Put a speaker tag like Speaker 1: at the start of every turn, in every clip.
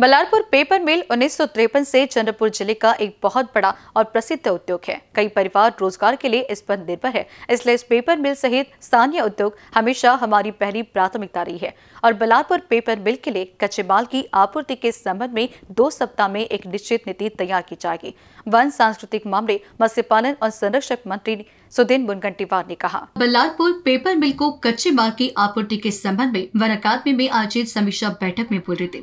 Speaker 1: Ballarpur paper मिल उन्नीस से चंद्रपुर जिले का एक बहुत बड़ा और प्रसिद्ध उद्योग है कई परिवार रोजगार के लिए इस पर निर्भर है इसलिए इस पेपर मिल सहित स्थानीय उद्योग हमेशा हमारी पहली प्राथमिकता रही है और बलारपुर पेपर मिल के लिए कच्चे माल की आपूर्ति के संबंध में दो सप्ताह में एक निश्चित नीति तैयार की जाएगी वन सांस्कृतिक मामले मत्स्य पालन और संरक्षक मंत्री सुदीन बुनगंटीवार ने कहा बल्लारपुर पेपर मिल को कच्चे माल की आपूर्ति के संबंध में वन अकादमी में आयोजित समीक्षा बैठक में बोल रहे थे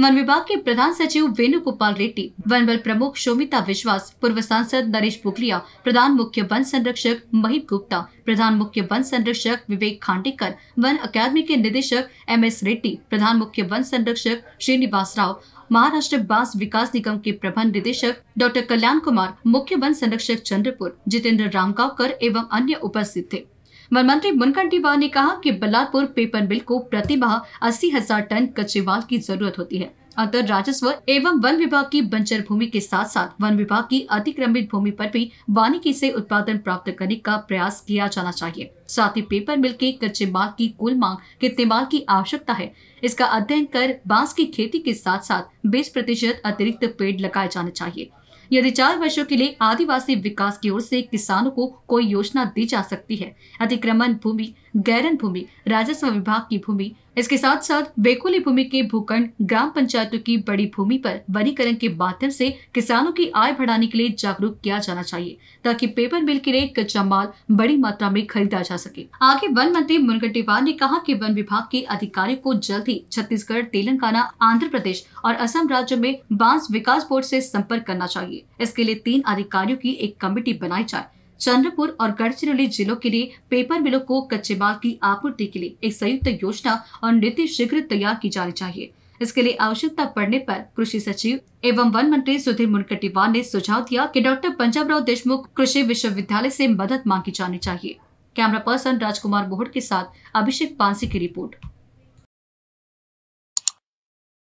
Speaker 1: वन विभाग के प्रधान सचिव वेणुगोपाल रेड्डी वन बल प्रमुख शोमिता विश्वास पूर्व सांसद नरेश बुगलिया प्रधान मुख्य वन संरक्षक महिप गुप्ता प्रधान मुख्य वन संरक्षक विवेक खांडेकर वन अकादमी के निदेशक एम एस रेड्डी प्रधान मुख्य वन संरक्षक श्रीनिवास राव महाराष्ट्र बांस विकास निगम के प्रबंध निदेशक डॉक्टर कल्याण कुमार मुख्य वन संरक्षक चंद्रपुर जितेंद्र रामगावकर एवं अन्य उपस्थित थे वन मंत्री मुनकर टीवार ने कहा कि बल्लारपुर पेपर मिल को प्रति माह अस्सी हजार टन कच्चे माल की जरूरत होती है अंतर राजस्व एवं वन विभाग की बंजर भूमि के साथ साथ वन विभाग की अतिक्रमित भूमि पर भी वानिकी से उत्पादन प्राप्त करने का प्रयास किया जाना चाहिए साथ ही पेपर मिल के कच्चे माल की कुल मांग कितने माल की आवश्यकता है इसका अध्ययन कर बांस की खेती के साथ साथ बीस प्रतिशत अतिरिक्त पेड़ लगाए जाने चाहिए यदि चार वर्षों के लिए आदिवासी विकास की ओर से किसानों को कोई योजना दी जा सकती है अतिक्रमण भूमि गैरन भूमि राजस्व विभाग की भूमि इसके साथ साथ बेकुली भूमि के भूखंड ग्राम पंचायतों की बड़ी भूमि पर वनीकरण के माध्यम से किसानों की आय बढ़ाने के लिए जागरूक किया जाना चाहिए ताकि पेपर मिल के लिए कच्चा माल बड़ी मात्रा में खरीदा जा सके आगे वन मंत्री मुनगन टिवार ने कहा की वन विभाग के अधिकारियों को जल्द ही छत्तीसगढ़ तेलंगाना आंध्र प्रदेश और असम राज्य में बांस विकास बोर्ड ऐसी संपर्क करना चाहिए इसके लिए तीन अधिकारियों की एक कमेटी बनाई जाए चंद्रपुर और गढ़चिरौली जिलों के लिए पेपर मिलों को कच्चे माल की आपूर्ति के लिए एक संयुक्त योजना और नीति शीघ्र तैयार की जानी चाहिए इसके लिए आवश्यकता पड़ने पर कृषि सचिव एवं वन मंत्री सुधीर मुनकटीवार ने सुझाव दिया कि डॉक्टर पंजाबराव देशमुख कृषि विश्वविद्यालय से मदद मांगी जानी चाहिए कैमरा पर्सन राजकुमार बोहड़ के साथ अभिषेक पांसी की रिपोर्ट